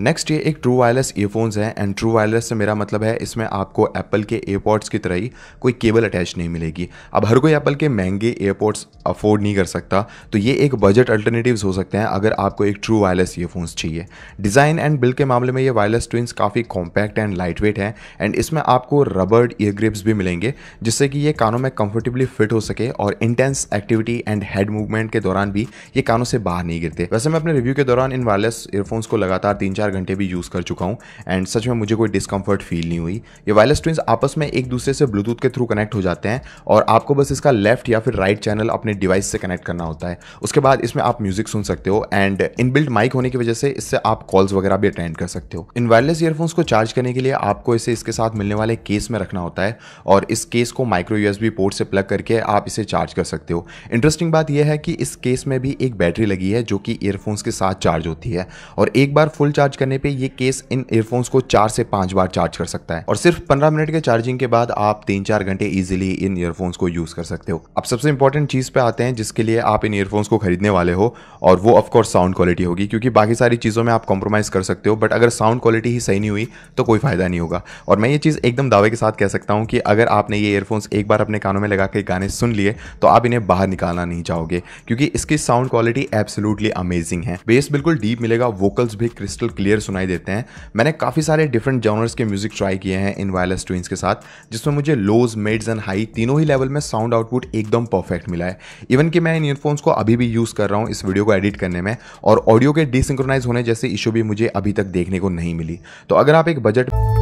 next ये एक true wireless earphones हैं एंड ट्रू वायरलेस से मेरा मतलब है इसमें आपको एप्पल के एयरपोर्ट्स की तरह ही कोई केबल अटैच नहीं मिलेगी अब हर कोई एप्पल के महंगे एयरपोर्ट्स अफोर्ड नहीं कर सकता तो ये एक बजट अल्टरनेटिव्स हो सकते हैं अगर आपको एक ट्रू वायरलेस ईयरफोन्स चाहिए डिज़ाइन एंड बिल के मामले में ये वायरलेस ट्विंस काफ़ी कॉम्पैक्ट एंड लाइट वेट हैं एंड इसमें आपको रबर्ड ईयर ग्रिप्स भी मिलेंगे जिससे कि ये कानों में कंफर्टेबली फिट हो सके और intense activity and head movement के दौरान भी ये कानों से बाहर नहीं गिरते वैसे मैं अपने रिव्यू के दौरान इन वायरलेस ईयरफोन्स को लगातार तीन चार चार घंटे भी यूज़ कर चुका हूँ एंड सच में मुझे कोई डिस्कम्फर्ट फील नहीं हुई ये वायरलेस ट्विंस आपस में एक दूसरे से ब्लूटूथ के थ्रू कनेक्ट हो जाते हैं और आपको बस इसका लेफ्ट या फिर राइट चैनल अपने डिवाइस से कनेक्ट करना होता है उसके बाद इसमें आप म्यूजिक सुन सकते हो एंड इन माइक होने की वजह से इससे आप कॉल्स वगैरह भी अटेंड कर सकते हो इन वायरलेस ईयरफोन्स को चार्ज करने के लिए आपको इसे इसके साथ मिलने वाले केस में रखना होता है और इस केस को माइक्रो यूएसबी पोर्ट से प्लग करके आप इसे चार्ज कर सकते हो इंटरेस्टिंग बात यह है कि इस केस में भी एक बैटरी लगी है जो कि ईयरफोन्स के साथ चार्ज होती है और एक बार फुल चार्ज चार्ज करने पे ये केस इन ईयरफोन्स को चार से पांच बार चार्ज कर सकता है और सिर्फ पंद्रह मिनट के चार्जिंग के बाद आप तीन चार घंटे इजिली इन ईयरफोन्स को यूज कर सकते हो अब सबसे इंपॉर्टेंट चीज पे आते हैं जिसके लिए आप इन ईयरफोन्स को खरीदने वाले हो और वो ऑफकोर्स साउंड क्वालिटी होगी क्योंकि बाकी सारी चीजों में आप कॉम्प्रोमाइज कर सकते हो बट अगर साउंड क्वालिटी ही सही नहीं हुई तो कोई फायदा नहीं होगा और मैं ये चीज एकदम दावे के साथ कह सकता हूँ कि अगर आपने ये ईयरफोन्स एक बार अपने कानों में लगा के गाने सुन लिए तो आप इन्हें बाहर निकालना नहीं चाहोगे क्योंकि इसकी साउंड क्वालिटी एब्सोल्युटली अमेजिंग है बेस बिल्कुल डीप मिलेगा वोकल्स भी क्रिस्टल क्लियर क्लियर सुनाई देते हैं मैंने काफ़ी सारे डिफरेंट जॉनर्स के म्यूज़िक ट्राई किए हैं इन वायरलेस ट्विंस के साथ जिसमें मुझे लोज मिड्स एंड हाई तीनों ही लेवल में साउंड आउटपुट एकदम परफेक्ट मिला है इवन कि मैं इन ईयरफोन्स को अभी भी यूज़ कर रहा हूँ इस वीडियो को एडिट करने में और ऑडियो के डिसिंक्रोनाइज होने जैसे इशू भी मुझे अभी तक देखने को नहीं मिली तो अगर आप एक बजट